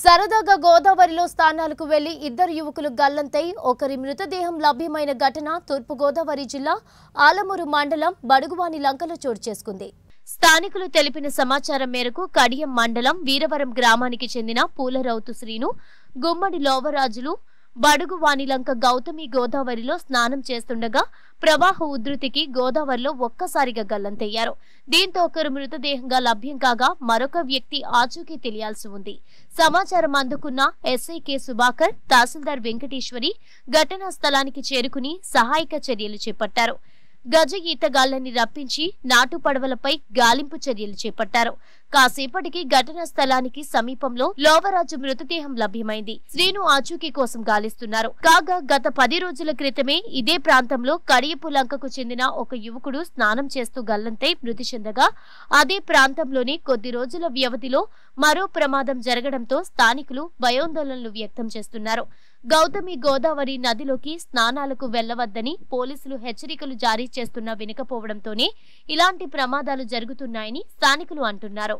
సరదాగా గోదావరిలో స్థానాలకు వెళ్లి ఇద్దరు యువకులు గల్లంతై ఒకరి మృతదేహం లభ్యమైన ఘటన తూర్పుగోదావరి జిల్లా ఆలమూరు మండలం బడుగువాని లంకలో చోటు చేసుకుంది స్థానికులు తెలిపిన సమాచారం మేరకు కడియం మండలం వీరవరం గ్రామానికి చెందిన పూలరౌతు శ్రీను గుమ్మడి లోవరాజులు బడుగు వాణిలంక గౌతమి గోదావరిలో స్నానం చేస్తుండగా ప్రవాహ ఉధృతికి గోదావరిలో ఒక్కసారిగా గల్లంతయ్యారు దీంతో ఒకరు మృతదేహంగా లభ్యం కాగా మరొక వ్యక్తి ఆచూకీ తెలియాల్సి ఉంది సమాచారం అందుకున్న ఎస్ఐ కె సుభాకర్ తహసీల్దార్ వెంకటేశ్వరి ఘటనా స్థలానికి చేరుకుని సహాయక చర్యలు చేపట్టారు గజ ఈతగాళ్లని రప్పించి నాటు పడవలపై గాలింపు చర్యలు చేపట్టారు కాసేపటికి ఘటనా స్థలానికి సమీపంలో లోవరాజు మృతదేహం లభ్యమైంది శ్రీను ఆచూకీ కోసం గాలిస్తున్నారు కాగా గత పది రోజుల క్రితమే ఇదే ప్రాంతంలో కడియపులంకకు చెందిన ఒక యువకుడు స్నానం చేస్తూ గల్లంతై మృతి చెందగా అదే ప్రాంతంలోని కొద్ది రోజుల వ్యవధిలో మరో ప్రమాదం జరగడంతో స్థానికులు భయోందోళనలు వ్యక్తం చేస్తున్నారు గౌతమి గోదావరి నదిలోకి స్నానాలకు వెళ్లవద్దని పోలీసులు హెచ్చరికలు జారీ చేస్తున్నా వినకపోవడంతోనే ఇలాంటి ప్రమాదాలు జరుగుతున్నాయని స్థానికులు అంటున్నారు